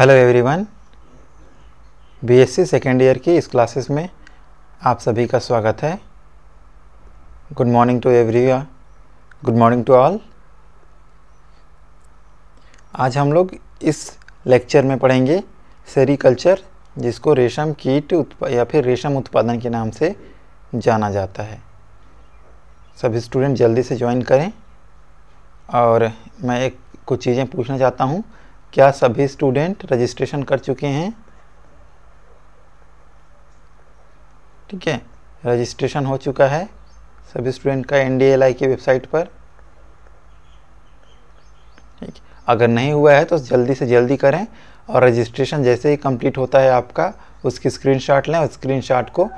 Hello everyone BSc second year की इस classes में आप सभी का स्वागत है good morning to every good morning to all आज हम लोग इस लेक्चर में पढ़ेंगे सेरिकल्चर जिसको रेशम कीट या फिर रेशम उत्पादन के नाम से जाना जाता है सभी स्टूडेंट जल्दी से ज्वाइन करें और मैं एक कुछ चीज़ें पूछना चाहता हूँ क्या सभी स्टूडेंट रजिस्ट्रेशन कर चुके हैं ठीक है रजिस्ट्रेशन हो चुका है सभी स्टूडेंट का एन की वेबसाइट पर ठीक अगर नहीं हुआ है तो जल्दी से जल्दी करें और रजिस्ट्रेशन जैसे ही कंप्लीट होता है आपका उसकी स्क्रीनशॉट लें और स्क्रीनशॉट को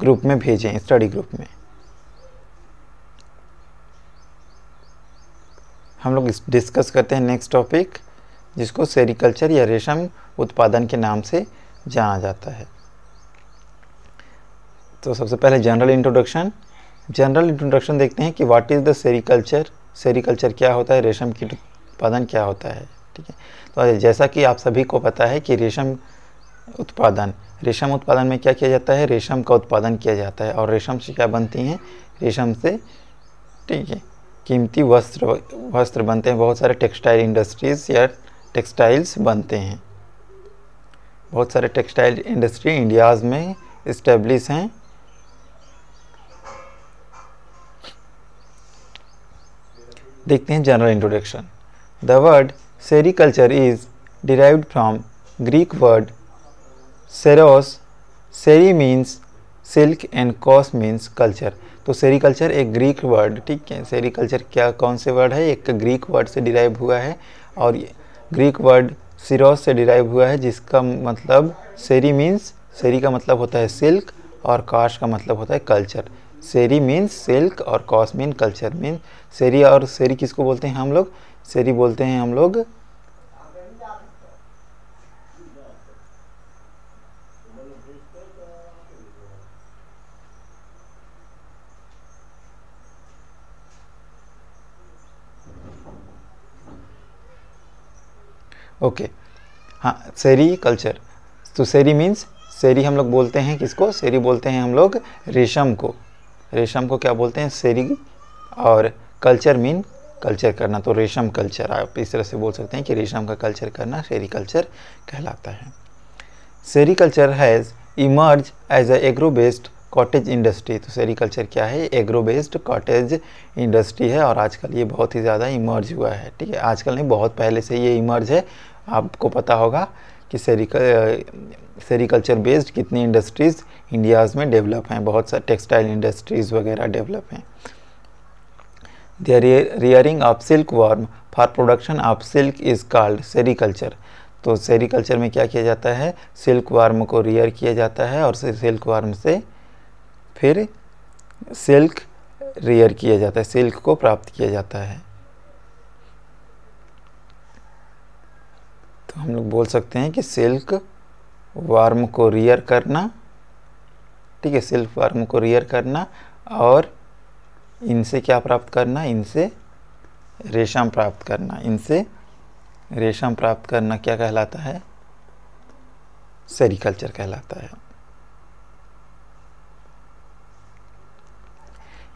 ग्रुप में भेजें स्टडी ग्रुप में हम लोग डिस्कस करते हैं नेक्स्ट टॉपिक जिसको सेरिकल्चर या रेशम उत्पादन के नाम से जाना जाता है तो सबसे पहले जनरल इंट्रोडक्शन जनरल इंट्रोडक्शन देखते हैं कि what is the sericulture sericulture क्या होता है रेशम कीट उत्पादन क्या होता है ठीक है तो जैसा कि आप सभी को पता है कि रेशम उत्पादन रेशम उत्पादन में क्या किया जाता है रेशम का उत्पादन किया जाता है और रेशम से क्या बनती हैं रेशम से ठीक है कीमती वस्त्र वस्त्र बनते हैं बहुत सारे टेक्सटाइल इंडस्ट्रीज़ या टेक्सटाइल्स बनते हैं बहुत सारे टेक्सटाइल इंडस्ट्री इंडियाज़ में इस्टेब्लिश हैं देखते हैं general introduction the word sericulture is derived from Greek word seros seri means silk and cos means culture तो सेरिकल्चर एक ग्रीक वर्ड ठीक है सेरिकल्चर क्या कौन से वर्ड है एक ग्रीक वर्ड से डिराइव हुआ है और ये ग्रीक वर्ड सिरोस से डिराइव हुआ है जिसका मतलब सेरी मीन्स सेरी का मतलब होता है सिल्क और काश का मतलब होता है कल्चर सेरी मीन्स सिल्क और cos mean culture mean seri और सेरी किसको बोलते हैं हम लोग सेरी बोलते हैं हम लोग ओके हाँ सेरी कल्चर तो सेरी मीन्स सेरी हम लोग बोलते हैं किसको सेरी बोलते हैं हम लोग रेशम को रेशम को क्या बोलते हैं सेरी और कल्चर मीन कल्चर करना तो रेशम कल्चर आप इस तरह से बोल सकते हैं कि रेशम का कल्चर करना सेरी कल्चर कहलाता है seri culture has emerge as a agro based cottage industry तो कल्चर क्या है एग्रो बेस्ड कॉटेज इंडस्ट्री है और आजकल ये बहुत ही ज़्यादा इमर्ज हुआ है ठीक है आजकल नहीं बहुत पहले से ये इमर्ज है आपको पता होगा कि सेरिकल सेरिकल्चर बेस्ड कितनी इंडस्ट्रीज़ इंडियाज़ में डेवलप हैं बहुत सारे टेक्सटाइल इंडस्ट्रीज़ वगैरह डेवलप हैं rearing of silkworm for production of silk is called sericulture तो सेरिकल्चर में क्या किया जाता है सिल्क वार्म को रियर किया जाता है और सिल्क वार्म से फिर सिल्क रियर किया जाता है सिल्क को प्राप्त किया जाता है तो हम लोग बोल सकते हैं कि सिल्क वार्म को रियर करना ठीक है सिल्क वार्म को रियर करना और इनसे क्या प्राप्त करना इनसे रेशम प्राप्त करना इनसे रेशम प्राप्त करना क्या कहलाता है सेरिकल्चर कहलाता है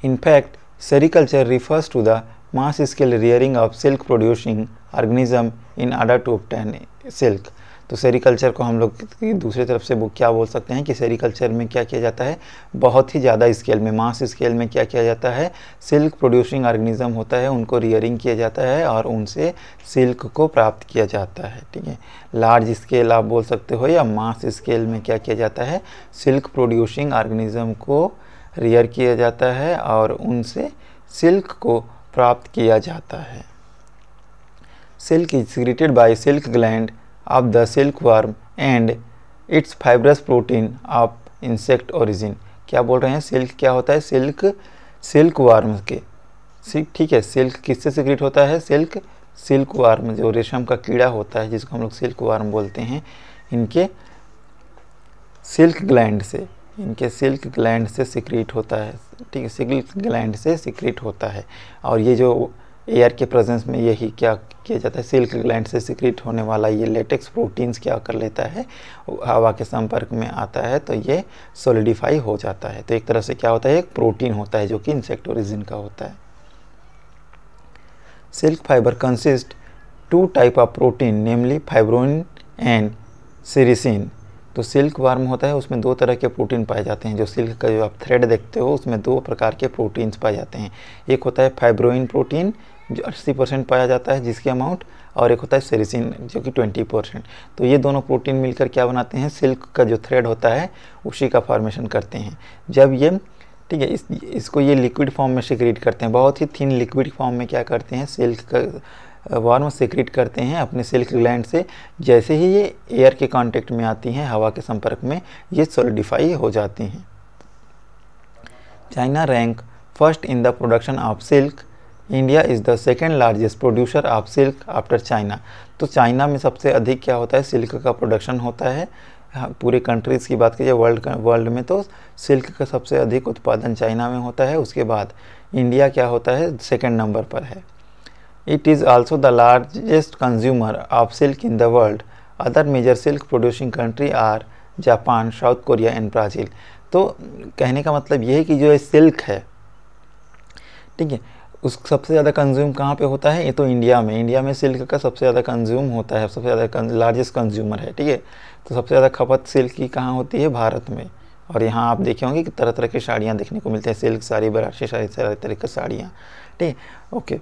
in fact sericulture refers to the mass scale rearing of silk producing organism in order to obtain silk तो सेरिकल्चर को हम लोग दूसरी तरफ से वो क्या बोल सकते हैं कि सेरिकल्चर में क्या किया जाता है बहुत ही ज़्यादा स्केल में मास स्केल में क्या किया जाता है सिल्क प्रोड्यूसिंग ऑर्गेनिज्म होता है उनको रियरिंग किया जाता है और उनसे सिल्क को प्राप्त किया जाता है ठीक है लार्ज स्केल आप बोल सकते हो या मास स्केल में क्या किया जाता है सिल्क प्रोड्यूसिंग ऑर्गेनिज्म को रियर किया जाता है और उनसे सिल्क को प्राप्त किया जाता है Silk is secreted by silk gland of the silkworm and its fibrous protein of insect origin क्या बोल रहे हैं सिल्क क्या होता है सिल्क सिल्क वार्म के सिल्क ठीक है सिल्क किससे सिक्रिट होता है सिल्क सिल्क वार्म जो रेशम का कीड़ा होता है जिसको हम लोग सिल्क वार्म बोलते हैं इनके सिल्क ग्लैंड से इनके सिल्क ग्लैंड से सिक्रेट होता है ठीक है सिल्क ग्लैंड से सिक्रेट होता है और ये जो एयर के प्रेजेंस में यही क्या किया जाता है सिल्क ग्लैंड से सिक्रिट होने वाला ये लेटेक्स प्रोटीन्स क्या कर लेता है हवा के संपर्क में आता है तो ये सोलिडिफाई हो जाता है तो एक तरह से क्या होता है एक प्रोटीन होता है जो कि इंसेक्टोरिजिन का होता है silk fibre consist two type of protein namely fibroin and sericin तो सिल्क वार्म होता है उसमें दो तरह के प्रोटीन पाए जाते हैं जो सिल्क का जो आप थ्रेड देखते हो उसमें दो प्रकार के प्रोटीन्स पाए जाते हैं एक होता है फाइब्रोइन प्रोटीन जो अस्सी परसेंट पाया जाता है जिसकी अमाउंट और एक होता है सेरिसिन जो कि ट्वेंटी परसेंट तो ये दोनों प्रोटीन मिलकर क्या बनाते हैं सिल्क का जो थ्रेड होता है उसी का फॉर्मेशन करते हैं जब ये ठीक है इस इसको ये लिक्विड फॉर्म में सिक्रीट करते हैं बहुत ही थिन लिक्विड फॉर्म में क्या करते हैं सिल्क का वार्म सिक्रीट करते हैं अपने सिल्क ग्लैंड से जैसे ही ये एयर के कॉन्टेक्ट में आती हैं हवा के संपर्क में ये सोलिडिफाई हो जाती हैं China rank first in the production of silk India is the second largest producer of silk after China तो चाइना में सबसे अधिक क्या होता है सिल्क का प्रोडक्शन होता है हाँ, पूरे कंट्रीज़ की बात कीजिए वर्ल्ड वर्ल्ड में तो सिल्क का सबसे अधिक उत्पादन चाइना में होता है उसके बाद इंडिया क्या होता है सेकेंड नंबर पर है it is also the largest consumer of silk in the world other major silk producing country are Japan South Korea and Brazil तो कहने का मतलब ये है कि जो ये सिल्क है ठीक है उस सबसे ज़्यादा कंज्यूम कहाँ पे होता है ये तो इंडिया में इंडिया में सिल्क का सबसे ज़्यादा कंज्यूम होता है सबसे ज़्यादा लार्जेस्ट कंज्यूमर है ठीक है तो सबसे ज़्यादा खपत सिल्क की कहाँ होती है भारत में और यहाँ आप देखे होंगे कि तरह तरह की साड़ियाँ देखने को मिलती हैं सिल्क साड़ी बनारसी साड़ी तरह तरह की साड़ियाँ ठीक है ओके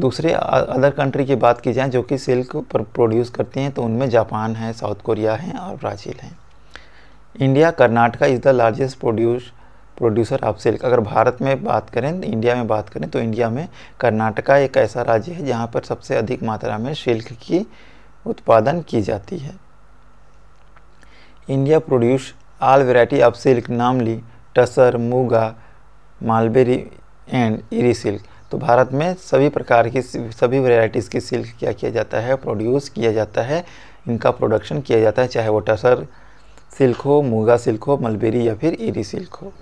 दूसरे अदर कंट्री की बात की जाए जो कि सिल्क पर प्रोड्यूस करती हैं तो उनमें जापान है साउथ कोरिया है और ब्राज़ील है India Karnataka is the largest produce producer of silk अगर भारत में बात करें इंडिया में बात करें तो इंडिया में कर्नाटका एक ऐसा राज्य है जहाँ पर सबसे अधिक मात्रा में सिल्क की उत्पादन की जाती है India produce all variety of silk namely tasar muga mulberry and eri silk तो भारत में सभी प्रकार की सभी वेराइटीज़ की सिल्क क्या किया जाता है प्रोड्यूस किया जाता है इनका प्रोडक्शन किया जाता है चाहे वो टसर सिल्क हो मूगा सिल्क हो मलबेरी या फिर इरी सिल्क हो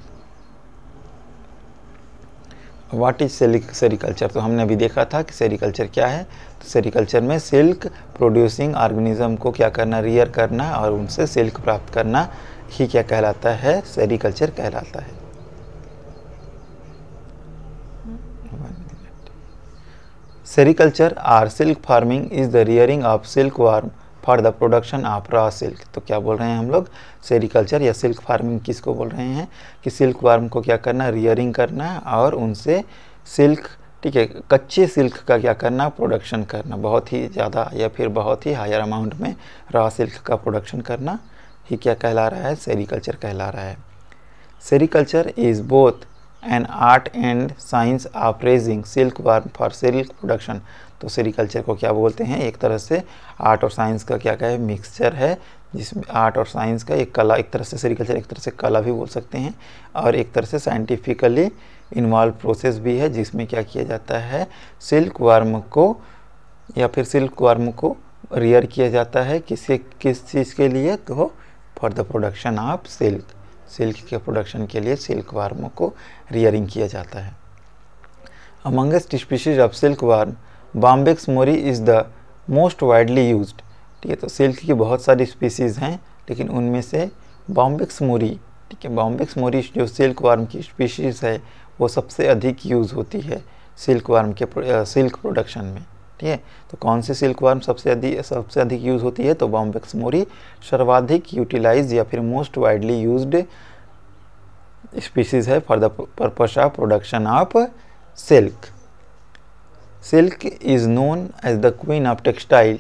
वाट इज सिल्क सेरिकल्चर तो हमने अभी देखा था कि सेरिकल्चर क्या है तो सेरिकल्चर में सिल्क प्रोड्यूसिंग ऑर्गेनिज्म को क्या करना रियर करना और उनसे सिल्क प्राप्त करना ही क्या कहलाता है सेरिकल्चर कहलाता है sericulture or silk farming is the rearing of silkworm for the production of raw silk तो क्या बोल रहे हैं हम लोग सेरिकल्चर या सिल्क फार्मिंग किसको बोल रहे हैं कि सिल्क फार्म को क्या करना रियरिंग करना और उनसे सिल्क ठीक है कच्चे सिल्क का क्या करना प्रोडक्शन करना बहुत ही ज़्यादा या फिर बहुत ही हायर अमाउंट में रॉ सिल्क का प्रोडक्शन करना ही क्या कहला रहा है सेरिकल्चर कहला रहा है sericulture is both an art and science of raising silkworm for silk production तो सेरिकल्चर को क्या बोलते हैं एक तरह से आर्ट और साइंस का क्या क्या है मिक्सचर है जिसमें आर्ट और साइंस का एक कला एक तरह से सेरिकल्चर एक तरह से कला भी बोल सकते हैं और एक तरह से साइंटिफिकली इन्वॉल्व प्रोसेस भी है जिसमें क्या किया जाता है सिल्क वर्म को या फिर सिल्क वर्म को रियर किया जाता है किसी किस चीज़ के लिए तो for the production of silk silk के प्रोडक्शन के लिए सिल्क वार्म को रियरिंग किया जाता है amongst species of silkworm Bombyx mori is the most widely use ठीक है तो सिल्क की बहुत सारी स्पीसीज़ हैं लेकिन उनमें से बॉम्बिक्स मोरी ठीक है बॉम्बिक्स मोरी जो सिल्क वार्म की स्पीशीज़ है वो सबसे अधिक यूज़ होती है सिल्क वार्म के सिल्क प्रोडक्शन में ठीक है तो कौन सी सिल्क वार्म सबसे अधिक सबसे अधिक यूज़ होती है तो बॉम्बिक्स मोरी सर्वाधिक यूटिलाइज या फिर मोस्ट वाइडली यूज स्पीसीज़ है for the purpose of production of silk silk is known as the queen of textile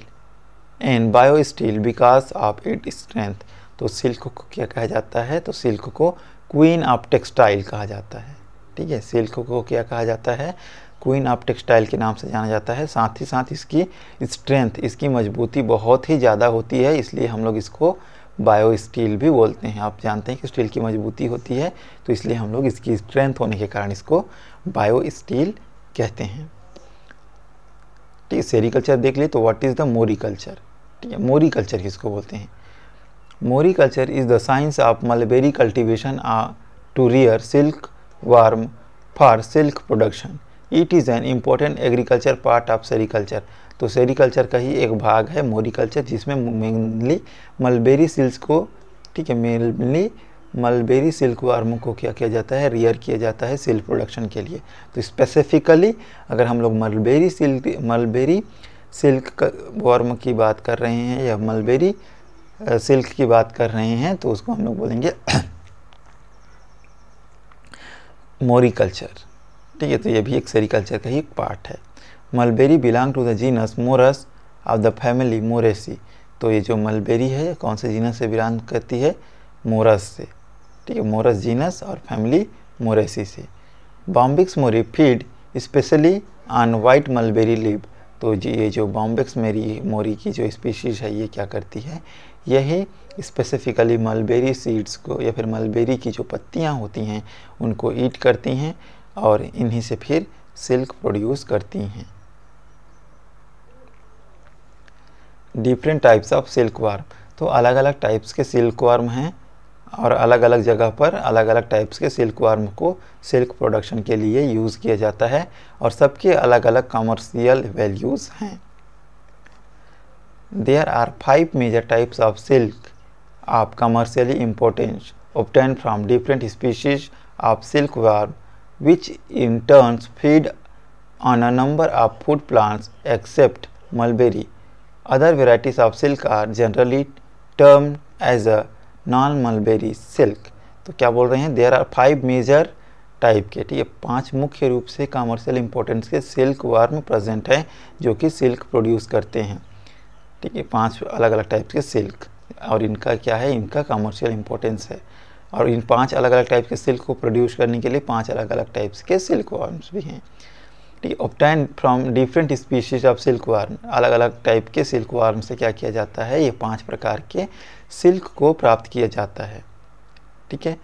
and bio steel because of it strength तो सिल्क को क्या कहा जाता है तो सिल्क को क्वीन ऑफ टेक्सटाइल कहा जाता है ठीक है सिल्क को क्या कहा जाता है क्वीन ऑफ टेक्सटाइल के नाम से जाना जाता है साथ ही साथ इसकी स्ट्रेंथ इसकी मजबूती बहुत ही ज़्यादा होती है इसलिए हम लोग इसको बायो स्टील भी बोलते हैं आप जानते हैं कि स्टील की मजबूती होती है तो इसलिए हम लोग इसकी स्ट्रेंथ होने के कारण इसको बायो स्टील कहते हैं ठीक है सेरिकल्चर देख लिए तो what is the moriculture ठीक है मोरी कल्चर किसको बोलते हैं moriculture is the science of mulberry cultivation ah to rear silkworm for silk production it is an important agriculture part of sericulture तो sericulture का ही एक भाग है मोरी कल्चर जिसमें मेनली मलबेरी सिल्स को ठीक है मेनली मलबेरी सिल्क वार्म को क्या किया जाता है रियर किया जाता है सिल्क प्रोडक्शन के लिए तो स्पेसिफिकली अगर हम लोग mulberry silk mulberry silk warm की बात कर रहे हैं या मलबेरी सिल्क की बात कर रहे हैं तो उसको हम लोग बोलेंगे मोरी कल्चर ठीक है तो ये भी एक सेरिकल्चर का ही एक पार्ट है mulberry belong to the genus Morus of the family Moraceae तो ये जो मलबेरी है कौन से जीनस से बिलोंग करती है मोरस से ठीक है मोरस जीनस और फैमिली मोरेसी से Bombyx mori feed specially on white mulberry leave तो जी ये जो बॉम्बिक्स मेरी मोरी की जो स्पीशीज़ है ये क्या करती है यही स्पेसिफिकली मलबेरी सीड्स को या फिर मलबेरी की जो पत्तियाँ होती हैं उनको ईट करती हैं और इन्हीं से फिर सिल्क प्रोड्यूस करती हैं different types of silkworm तो अलग अलग टाइप्स के सिल्क वार्म हैं और अलग अलग जगह पर अलग अलग टाइप्स के सिल्क वार्म को सिल्क प्रोडक्शन के लिए यूज़ किया जाता है और सबके अलग अलग कमर्शियल वैल्यूज़ हैं there are five major types of silk आप commercially important obtain from different species of silk warm which in turns feed on a number of food plants except mulberry other varieties of silk are generally term as a non mulberry silk तो क्या बोल रहे हैं there are five major type के ठीक है पांच मुख्य रूप से कॉमर्शियल इंपॉर्टेंस के सिल्क वार्म प्रेजेंट है जो कि सिल्क प्रोड्यूस करते हैं ठीक है पांच अलग अलग टाइप के सिल्क और इनका क्या है इनका कॉमर्शियल इंपॉर्टेंस है और इन पांच अलग अलग टाइप के सिल्क को प्रोड्यूस करने के लिए पांच अलग अलग टाइप्स के सिल्क वार्म्स भी हैं ठीक obtain from different species of silkworm अलग अलग टाइप के सिल्क वार्म से क्या किया जाता है ये पाँच प्रकार के सिल्क को प्राप्त किया जाता है ठीक है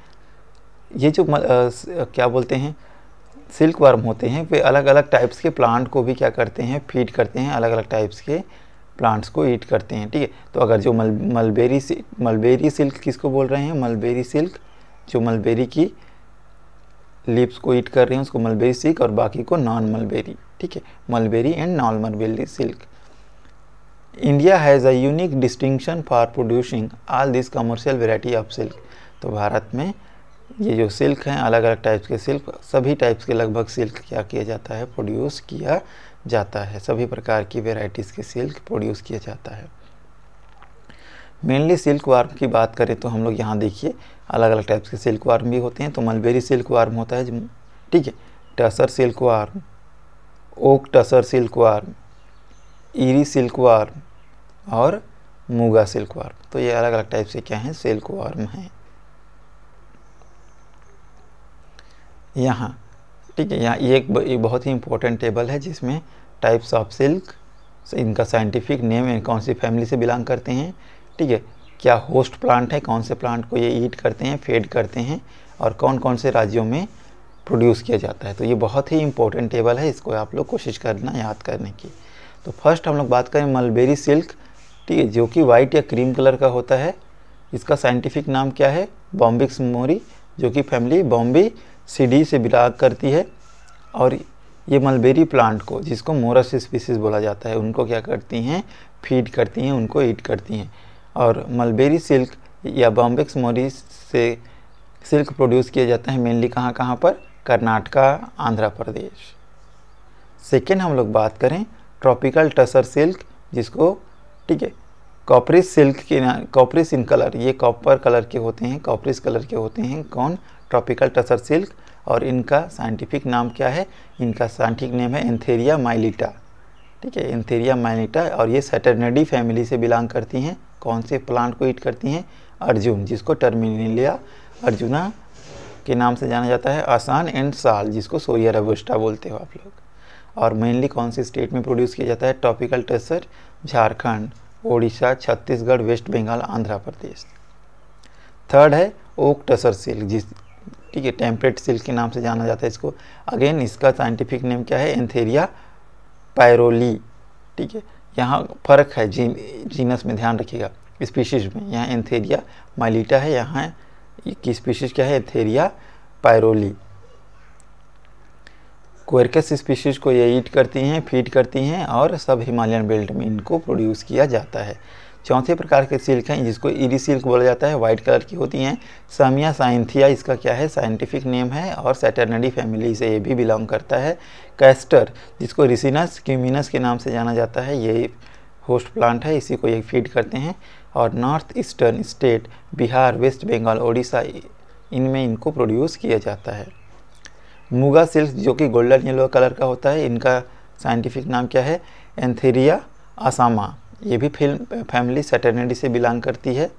ये जो आ, क्या बोलते हैं सिल्क वर्म होते हैं वे अलग अलग टाइप्स के प्लांट को भी क्या करते हैं फीड करते हैं अलग अलग टाइप्स के प्लांट्स को ईट करते हैं ठीक है तो अगर जो मल मलबेरी मलबेरी सिल्क किसको बोल रहे हैं मलबेरी सिल्क जो मलबेरी की लिप्स को ईट कर रहे हैं उसको मलबेरी सिल्क और बाकी को नॉन मलबेरी ठीक है mulberry and non mulberry silk India has a unique distinction for producing all this commercial variety of silk तो भारत में ये जो सिल्क हैं अलग अलग टाइप्स के सिल्क सभी टाइप्स के लगभग सिल्क क्या किया जाता है प्रोड्यूस किया जाता है सभी प्रकार की वेराइटीज़ के सिल्क प्रोड्यूस किया जाता है मेनली सिल्क वार्म की बात करें तो हम लोग यहाँ देखिए अलग अलग टाइप्स के सिल्क वार्म भी होते हैं तो मलबेरी सिल्क वार्म होता है ठीक है tasar silk silkworm oak tasar silk silkworm eri silkworm और मूगा सिल्क वार्म तो ये अलग अलग टाइप से क्या है वार्म है यहाँ ठीक है यहाँ ये एक, बहुत ही इंपॉर्टेंट टेबल है जिसमें टाइप्स ऑफ सिल्क इनका साइंटिफिक नेम है कौन सी फैमिली से बिलोंग करते हैं ठीक है क्या होस्ट प्लांट है कौन से प्लांट को ये ईट करते हैं फेड करते हैं और कौन कौन से राज्यों में प्रोड्यूस किया जाता है तो ये बहुत ही इंपॉर्टेंट टेबल है इसको आप लोग कोशिश करना याद करने की तो फर्स्ट हम लोग बात करें मलबेरी सिल्क ठीक है जो कि वाइट या क्रीम कलर का होता है इसका साइंटिफिक नाम क्या है बॉम्बिक्स मोरी जो कि फैमिली बॉम्बे सीडी से बिलोंग करती है और ये मलबेरी प्लांट को जिसको मोरस स्पीसीज बोला जाता है उनको क्या करती हैं फीड करती हैं उनको ईट करती हैं और मलबेरी सिल्क या बॉम्बिक्स मोरी से सिल्क प्रोड्यूस किया जाता है मेनली कहाँ कहाँ पर कर्नाटका आंध्र प्रदेश सेकेंड हम लोग बात करें ट्रॉपिकल टसर सिल्क जिसको ठीक है कॉपरिस सिल्क के नाम कॉपरिस इन कलर ये कॉपर कलर के होते हैं कॉपरिस कलर के होते हैं कौन ट्रॉपिकल टसर सिल्क और इनका साइंटिफिक नाम क्या है इनका साइंटिफिक नेम है एंथेरिया माइलिटा ठीक है एंथेरिया माइलिटा और ये सैटरनेडी फैमिली से बिलोंग करती हैं कौन से प्लांट को ईट करती हैं अर्जुन जिसको टर्मिनेलिया अर्जुना के नाम से जाना जाता है आसान एंड साल जिसको सोरिया रबोस्टा बोलते हो आप लोग और मेनली कौन सी स्टेट में प्रोड्यूस किया जाता है tropical tasar Jharkhand Odisha Chhattisgarh West Bengal Andhra Pradesh third है ओक टसर सिल्क जिस ठीक है टेम्परेट सिल्क के नाम से जाना जाता है इसको अगेन इसका साइंटिफिक नेम क्या है एंथेरिया पायरोली ठीक है यहाँ फ़र्क है जी जीनस में ध्यान रखिएगा स्पीशीज में यहाँ एंथेरिया माइलीटा है यहाँ की स्पीशीज क्या है एंथेरिया पायरोली क्वेरकस स्पीशीज़ को ये ईट करती हैं फीड करती हैं और सब हिमालयन बेल्ट में इनको प्रोड्यूस किया जाता है चौथे प्रकार के सिल्क हैं जिसको ईडी सिल्क बोला जाता है वाइट कलर की होती हैं सामिया साइंथिया इसका क्या है साइंटिफिक नेम है और सैटर्नडी फैमिली से ये भी बिलोंग करता है कैस्टर जिसको रिसिनस क्यूमिनस के नाम से जाना जाता है ये होस्ट प्लांट है इसी को ये फीड करते हैं और north eastern state Bihar West Bengal Orissa इनमें इनको प्रोड्यूस किया जाता है मुगा सिल्क जो कि गोल्डन येलो कलर का होता है इनका साइंटिफिक नाम क्या है एंथेरिया असामा ये भी फिल्म फैमिली सैटर्नेडी से बिलोंग करती है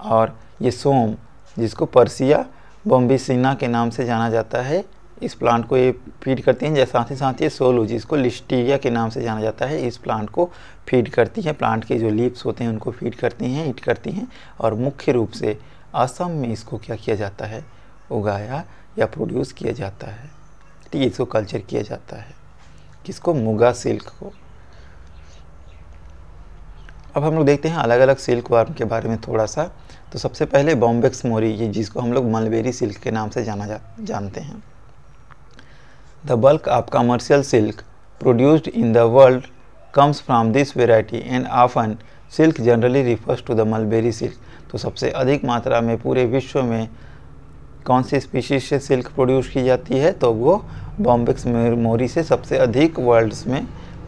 और ये सोम जिसको पर्सिया बॉम्बिसना के नाम से जाना जाता है इस प्लांट को ये फीड करती हैं जैसे साथ ही साथ ये सोलू जिसको लिस्टीरिया के नाम से जाना जाता है इस प्लांट को फीड करती हैं प्लांट के जो लीव्स होते हैं उनको फीड करती हैं ईट करती हैं और मुख्य रूप से असम में इसको क्या किया जाता है उगाया या प्रोड्यूस किया जाता है ठीक है इसको कल्चर किया जाता है किसको मुगा सिल्क को अब हम लोग देखते हैं अलग अलग सिल्क वार्म के बारे में थोड़ा सा तो सबसे पहले बॉम्बेक्स मोरी ये जिसको हम लोग मलबेरी सिल्क के नाम से जाना जा जानते हैं the bulk of commercial silk produced in the world comes from this variety and often silk generally refers to the mulberry silk तो सबसे अधिक मात्रा में पूरे विश्व में कौन सी स्पीशीज से सिल्क प्रोड्यूस की जाती है तो वो बॉम्बिक्स मोरी से सबसे अधिक वर्ल्ड्स में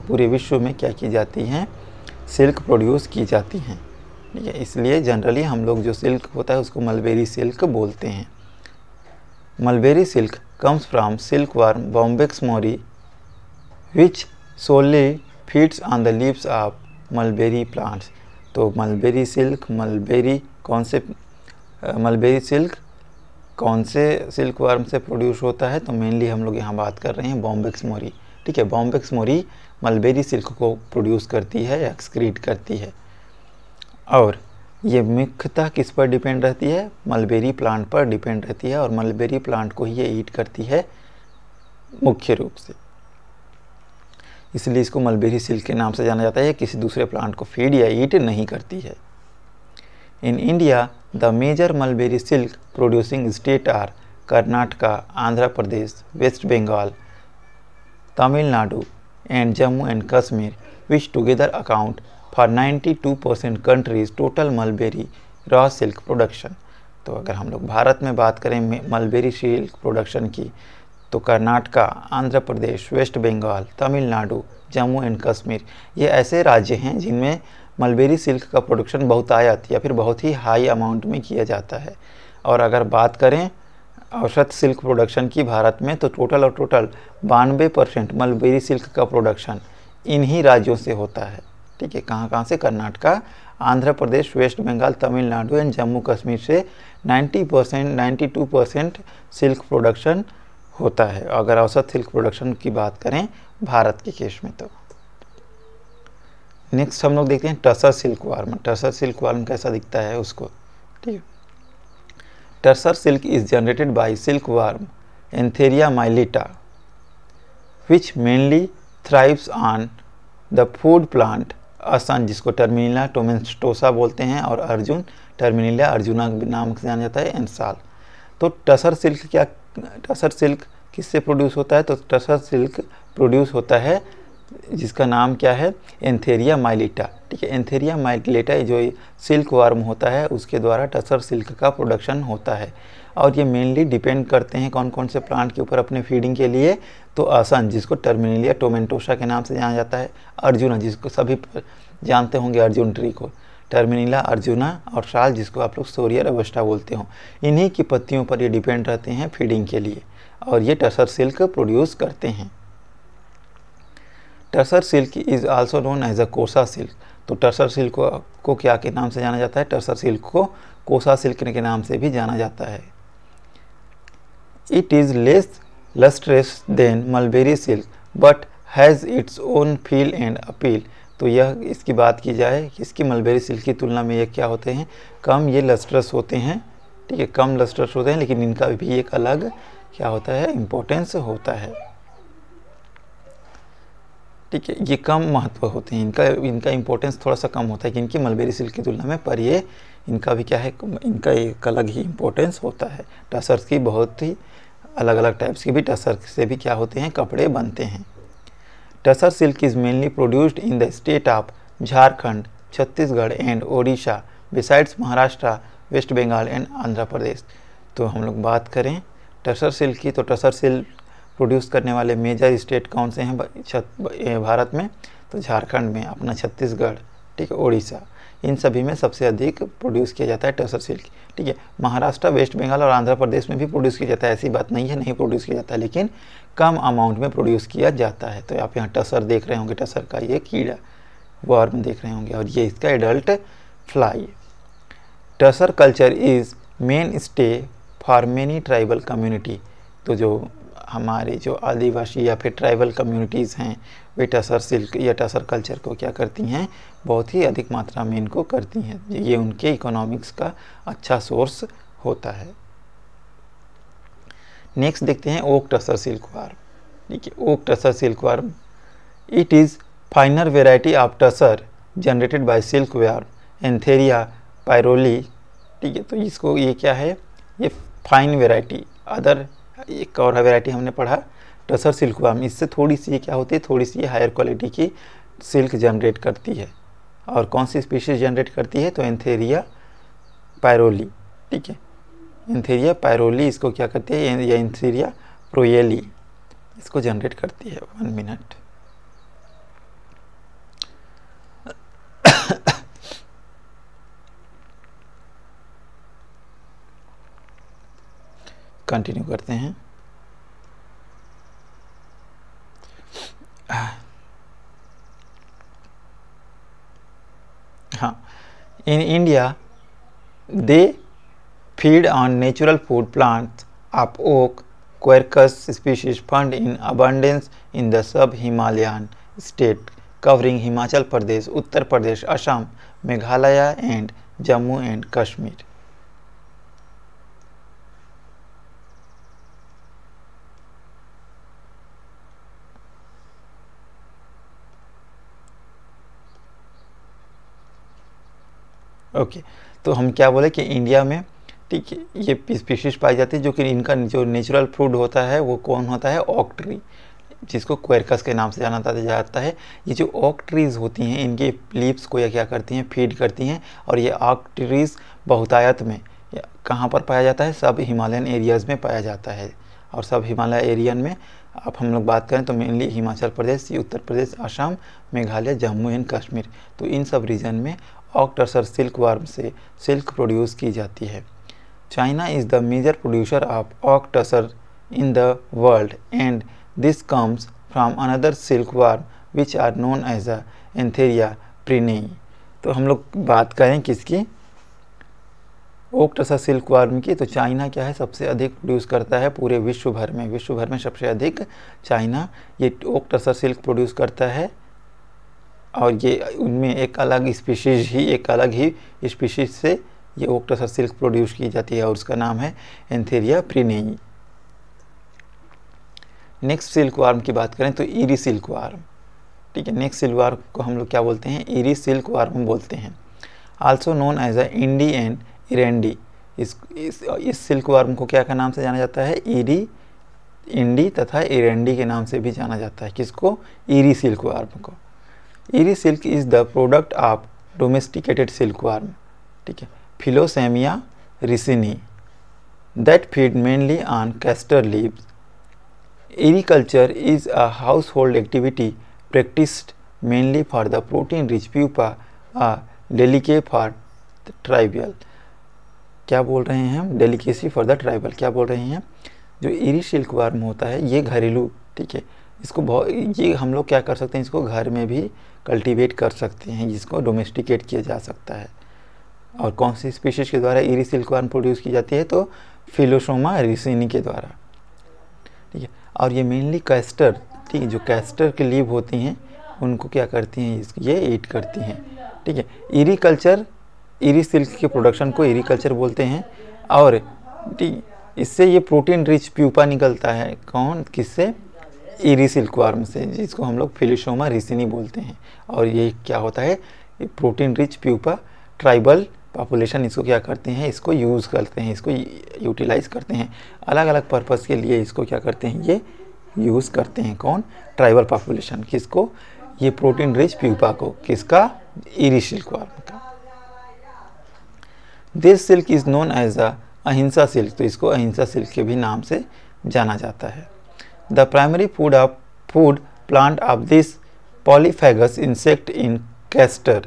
पूरे विश्व में क्या की जाती हैं सिल्क प्रोड्यूस की जाती हैं ठीक है इसलिए जनरली हम लोग जो सिल्क होता है उसको मलबेरी सिल्क बोलते हैं mulberry silk comes from silkworm Bombyx mori which solely feeds on the leaves of mulberry plants तो मलबेरी सिल्क मलबेरी कौन से मलबेरी सिल्क कौन से सिल्क वर्म से प्रोड्यूस होता है तो मेनली हम लोग यहाँ बात कर रहे हैं बॉम्बिक्स मोरी ठीक है बॉम्बिक्स मोरी मलबेरी सिल्क को प्रोड्यूस करती है एक्सक्रीट करती है और ये मुख्यतः किस पर डिपेंड रहती है मलबेरी प्लांट पर डिपेंड रहती है और मलबेरी प्लांट को ही ये ईट करती है मुख्य रूप से इसलिए इसको मलबेरी सिल्क के नाम से जाना जाता है किसी दूसरे प्लांट को फीड या ईट नहीं करती है in India the major mulberry silk producing state are Karnataka Andhra Pradesh West Bengal Tamil Nadu and Jammu and Kashmir which together account for 92 percent country's total mulberry raw silk production तो अगर हम लोग भारत में बात करें मलबेरी सिल्क प्रोडक्शन की तो कर्नाटक आंध्र प्रदेश वेस्ट बंगाल तमिलनाडु जम्मू एंड कश्मीर ये ऐसे राज्य हैं जिनमें मलबेरी सिल्क का प्रोडक्शन बहुत आयात या फिर बहुत ही हाई अमाउंट में किया जाता है और अगर बात करें औसत सिल्क प्रोडक्शन की भारत में तो टोटल और टोटल बानवे परसेंट मलबेरी सिल्क का प्रोडक्शन इन्हीं राज्यों से होता है ठीक है कहाँ कहाँ से कर्नाटका आंध्र प्रदेश वेस्ट बंगाल तमिलनाडु एंड जम्मू कश्मीर से 90 percent ninety percent silk production होता है अगर औसत सिल्क प्रोडक्शन की बात करें भारत के केस में तो नेक्स्ट हम लोग देखते हैं tasar silk worm tasar silk worm कैसा दिखता है उसको ठीक है tasar silk is generated by silk worm Antheraea mylitta which mainly thrives on the food plant asan जिसको टर्मिनिला टोमेंटोसा बोलते हैं और अर्जुन टर्मिनिला अर्जुना नाम से जाना जाता है एंड साल तो टसर सिल्क क्या टसर सिल्क किससे प्रोड्यूस होता है तो टसर सिल्क प्रोड्यूस होता है जिसका नाम क्या है एंथेरिया माइलिटा ठीक है एंथेरिया माइलेटा जो सिल्क वार्म होता है उसके द्वारा टसर सिल्क का प्रोडक्शन होता है और ये मेनली डिपेंड करते हैं कौन कौन से प्लांट के ऊपर अपने फीडिंग के लिए तो आसन जिसको टर्मिनलिया टोमेंटोसा के नाम से जाना जाता है अर्जुना जिसको सभी जानते होंगे अर्जुन ट्री को टर्मिनीला अर्जुना और शाल जिसको आप लोग सोरियर अवस्था बोलते हो इन्हीं की पत्तियों पर ये डिपेंड रहते हैं फीडिंग के लिए और ये टसर सिल्क प्रोड्यूस करते हैं tasar silk is also known as a kosa silk तो टर्सर सिल्क को, को क्या के नाम से जाना जाता है टर्सर सिल्क को कोसा सिल्क के नाम से भी जाना जाता है it is less lustrous than mulberry silk but has its own feel and appeal तो यह इसकी बात की जाए कि इसकी मलबेरी सिल्क की तुलना में यह क्या होते हैं कम ये लस्ट्रस होते हैं ठीक है कम लस्ट्रस होते हैं लेकिन इनका भी एक अलग क्या होता है इम्पोर्टेंस होता है ठीक है ये कम महत्व होते हैं इनका इनका इम्पोर्टेंस थोड़ा सा कम होता है कि इनकी मलबेरी सिल्क की तुलना में पर ये इनका भी क्या है इनका एक अलग ही इम्पोर्टेंस होता है टसर्स की बहुत ही अलग अलग टाइप्स के भी टसर से भी क्या होते हैं कपड़े बनते हैं tasar silk is mainly produced in the state of Jharkhand Chhattisgarh and Odisha besides Maharashtra West Bengal and Andhra Pradesh तो हम लोग बात करें टसर सिल्क की तो टसर सिल्क प्रोड्यूस करने वाले मेजर स्टेट कौन से हैं भारत में तो झारखंड में अपना छत्तीसगढ़ ठीक है उड़ीसा इन सभी में सबसे अधिक प्रोड्यूस किया जाता है टसर सिल्क ठीक है महाराष्ट्र वेस्ट बंगाल और आंध्र प्रदेश में भी प्रोड्यूस किया जाता है ऐसी बात नहीं है नहीं प्रोड्यूस किया जाता है लेकिन कम अमाउंट में प्रोड्यूस किया जाता है तो आप यहाँ टसर देख रहे होंगे टसर का ये कीड़ा वर्म देख रहे होंगे और ये इसका adult fly tasar culture is mainstay for many tribal community तो जो हमारी जो आदिवासी या फिर ट्राइबल कम्युनिटीज़ हैं वे टसर सिल्क या टसर कल्चर को क्या करती हैं बहुत ही अधिक मात्रा में इनको करती हैं ये उनके इकोनॉमिक्स का अच्छा सोर्स होता है नेक्स्ट देखते हैं ओक टसर सिल्क वार्म ठीक है oak tasar silk worm it is finer variety of tasar generated by silk worm Antheraea proylei ठीक है तो इसको ये क्या है ये फाइन वेराइटी अदर एक और वेराइटी हमने पढ़ा टसर सिल्क वाम इससे थोड़ी सी क्या होती है थोड़ी सी हायर क्वालिटी की सिल्क जनरेट करती है और कौन सी स्पीशीज जनरेट करती है तो एंथेरिया पायरोली ठीक है एंथेरिया पायरोली इसको क्या करती है या एंथेरिया प्रोयली इसको जनरेट करती है वन मिनट कंटिन्यू करते हैं हाँ in India they feed on natural food plant of oak Quercus species found in abundance in the sub Himalayan state covering Himachal Pradesh Uttar Pradesh Assam Meghalaya and Jammu and Kashmir okay तो हम क्या बोले कि इंडिया में ठीक है ये स्पीशीज पाई जाती है जो कि इनका जो नेचुरल फ्रूड होता है वो कौन होता है ऑक ट्री जिसको क्वेरकस के नाम से जाना जाता है ये जो ऑक ट्रीज़ होती हैं इनके लीव्स को या क्या करती हैं फीड करती हैं और ये ऑक ट्रीज़ बहुतायत में कहाँ पर पाया जाता है सब हिमालयन एरियाज़ में पाया जाता है और सब हिमालय एरियन में अब हम लोग बात करें तो मेनली हिमाचल प्रदेश उत्तर प्रदेश असम मेघालय जम्मू एंड कश्मीर तो इन सब रीजन में ऑक्टर्सर सिल्क वार्म से सिल्क प्रोड्यूस की जाती है China is the major producer of ऑक्टर्सर in the world and this comes from another silk warm which are known as a Antheraea pernyi तो हम लोग बात करें किसकी ओक तथा सिल्क वार्म की तो चाइना क्या है सबसे अधिक प्रोड्यूस करता है पूरे विश्व भर में विश्व भर में सबसे अधिक चाइना ये ओक तथा सिल्क प्रोड्यूस करता है और ये उनमें एक अलग स्पीशीज ही एक अलग ही स्पीशीज से ये ओक तथा सिल्क प्रोड्यूस की जाती है और उसका नाम है Antheraea pernyi next silk warm की बात करें तो ईरी सिल्क वार्म ठीक है नेक्स्ट सिल्क वार्म को हम लोग क्या बोलते हैं ईरी सिल्क वार्म बोलते हैं also known as a Indian errandi इस, इस सिल्क वर्म को क्या का नाम से जाना जाता है ईडी इंडी तथा इरेंडी के नाम से भी जाना जाता है किसको ईरी सिल्क वर्म को eri silk is the product of domesticated silk worm ठीक है Philosamia ricini that feed mainly on castor leaves ericulture is a household activity practised mainly for the protein rich pupa delicacy for tribal क्या बोल रहे हैं हम delicacy for the tribal क्या बोल रहे हैं जो ईरी सिल्क वार्म होता है ये घरेलू ठीक है इसको बहुत ये हम लोग क्या कर सकते हैं इसको घर में भी कल्टीवेट कर सकते हैं जिसको डोमेस्टिकेट किया जा सकता है और कौन सी स्पीशीज़ के द्वारा ईरी सिल्क वार्म प्रोड्यूस की जाती है तो फिलोसोमा रिसिनी के द्वारा ठीक है और ये मेनली कैस्टर ठीक है जो कैस्टर के लीव होती हैं उनको क्या करती हैं ये ईट करती हैं ठीक है ईरी कल्चर इरी सिल्क के प्रोडक्शन को कल्चर बोलते हैं और इससे ये प्रोटीन रिच प्यूपा निकलता है कौन किससे इरी सिल्क वार्म से जिसको हम लोग फिलिशोमा रिसिनी बोलते हैं और ये क्या होता है protein rich pupa tribal population इसको क्या करते हैं इसको यूज़ करते हैं इसको यूटिलाइज करते हैं अलग अलग पर्पज़ के लिए इसको क्या करते हैं ये यूज़ करते हैं कौन ट्राइबल पॉपुलेशन किसको ये प्रोटीन रिच प्यूपा को किसका इरी वार्म का this silk is known as a ahimsa silk तो इसको अहिंसा सिल्क के भी नाम से जाना जाता है the primary food of food plant of this polyphagous insect in castor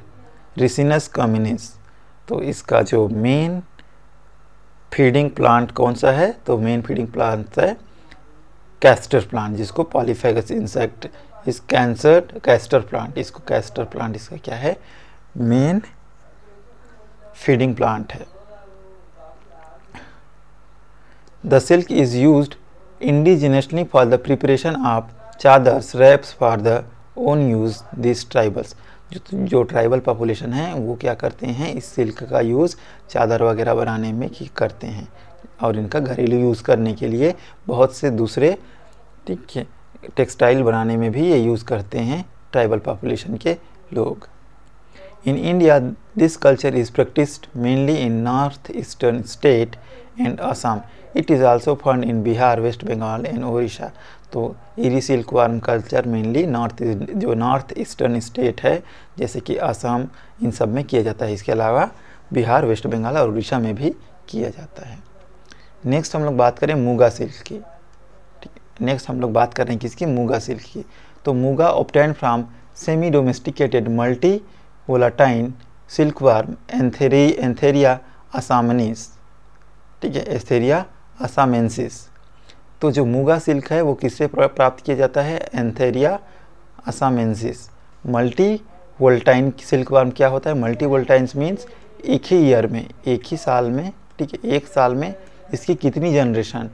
Ricinus communis तो इसका जो मेन फीडिंग प्लांट कौन सा है तो मेन फीडिंग प्लांट है कैस्टर प्लांट जिसको polyphagous insect is cancer castor plant इसको कैस्टर प्लांट इसका क्या है मेन फीडिंग प्लांट है the silk is use indigenously for the preparation of chadars wraps for the own use this tribals जो तो, जो ट्राइबल पॉपुलेशन है वो क्या करते हैं इस सिल्क का यूज़ चादर वगैरह बनाने में ही करते हैं और इनका घरेलू यूज़ करने के लिए बहुत से दूसरे ठीक है टेक्सटाइल बनाने में भी ये यूज़ करते हैं ट्राइबल पॉपुलेशन के लोग In India, this culture is practiced mainly in northeastern state and Assam. It is also found in Bihar, West Bengal and Orissa. तो eri silk worm culture mainly north जो नॉर्थ ईस्टर्न स्टेट है जैसे कि असम इन सब में किया जाता है इसके अलावा बिहार वेस्ट बंगाल और उड़ीसा में भी किया जाता है नेक्स्ट हम लोग बात करें मूगा सिल्क की नेक्स्ट हम लोग बात कर रहे हैं किसकी मूगा सिल्क की तो muga obtained from semi domesticated multivoltine silkworm Antheraea Antheraea assamensis ठीक है एस्थेरिया असामेंसिस तो जो मूगा सिल्क है वो किससे प्राप्त किया जाता है Antheraea assamensis multivoltine silk worm क्या होता है मल्टी वोल्टाइन्स मीन्स एक ही ईयर में एक ही साल में ठीक है एक साल में इसकी कितनी जनरेशन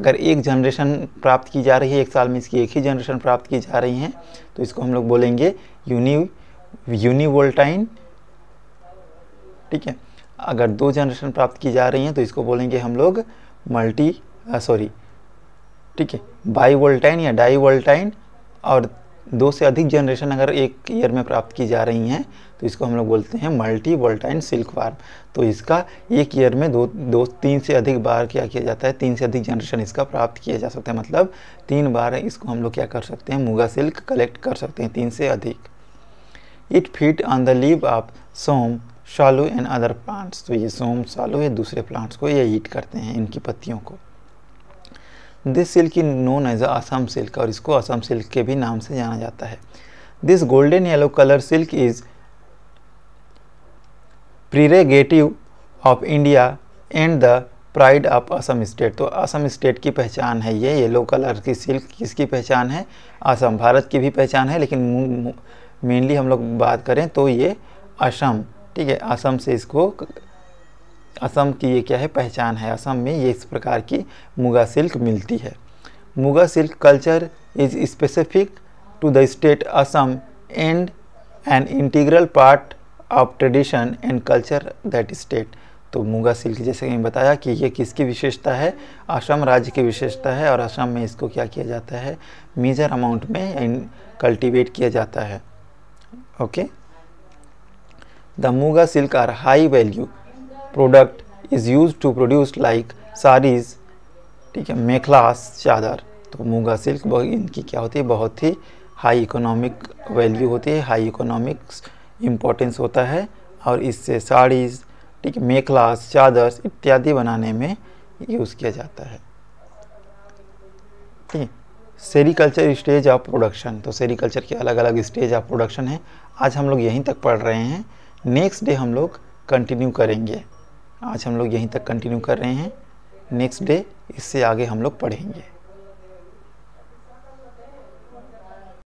अगर एक जनरेशन प्राप्त की जा रही है एक साल में इसकी एक ही जनरेशन प्राप्त की जा रही है तो इसको हम लोग बोलेंगे यूनि यूनिवोल्टाइन ठीक है अगर दो जनरेशन प्राप्त की जा रही हैं तो इसको बोलेंगे हम लोग मल्टी सॉरी ठीक है बाईवोल्टाइन या डाईवोल्टाइन और दो से अधिक जनरेशन अगर एक ईयर में प्राप्त की जा रही हैं तो इसको हम लोग बोलते हैं मल्टी वोल्टाइन सिल्क फार्म तो इसका एक ईयर में दो दो तीन से अधिक बार क्या किया जाता है तीन से अधिक जनरेशन इसका प्राप्त किया जा सकता है मतलब तीन बार इसको हम लोग क्या कर सकते हैं मूगा सिल्क कलेक्ट कर सकते हैं तीन से अधिक it feed on the leave of som soalu and other plants तो ये सोम शालू या दूसरे प्लांट्स को ये हीट करते हैं इनकी पत्तियों को this silk in known as Assam silk और इसको असम सिल्क के भी नाम से जाना जाता है this golden yellow colour silk is prerogative of India and the pride of Assam state तो असम स्टेट की पहचान है ये येलो कलर की सिल्क किसकी पहचान है असम भारत की भी पहचान है लेकिन मेनली हम लोग बात करें तो ये असम ठीक है असम से इसको असम की ये क्या है पहचान है असम में ये इस प्रकार की मुगा सिल्क मिलती है muga silk culture is specific to the state Assam and an integral part of tradition and culture that state तो मुगा सिल्क जैसे कि बताया कि ये किसकी विशेषता है असम राज्य की विशेषता है और असम में इसको क्या किया जाता है मेजर अमाउंट में कल्टीवेट किया जाता है okay the muga silk are high value product is used to produce like sarees ठीक है मेखलास चादर तो मूगा सिल्क इनकी क्या होती है बहुत ही हाई इकोनॉमिक वैल्यू होती है हाई इकोनॉमिक्स इम्पोर्टेंस होता है और इससे साड़ीज़ ठीक है मेखलास चादर्स इत्यादि बनाने में यूज़ किया जाता है ठीक है सेरिकल्चर स्टेज ऑफ प्रोडक्शन तो सेरिकल्चर के अलग अलग स्टेज ऑफ प्रोडक्शन है आज हम लोग यहीं तक पढ़ रहे हैं नेक्स्ट डे हम लोग कंटिन्यू करेंगे आज हम लोग यहीं तक कंटिन्यू कर रहे हैं नेक्स्ट डे इससे आगे हम लोग पढ़ेंगे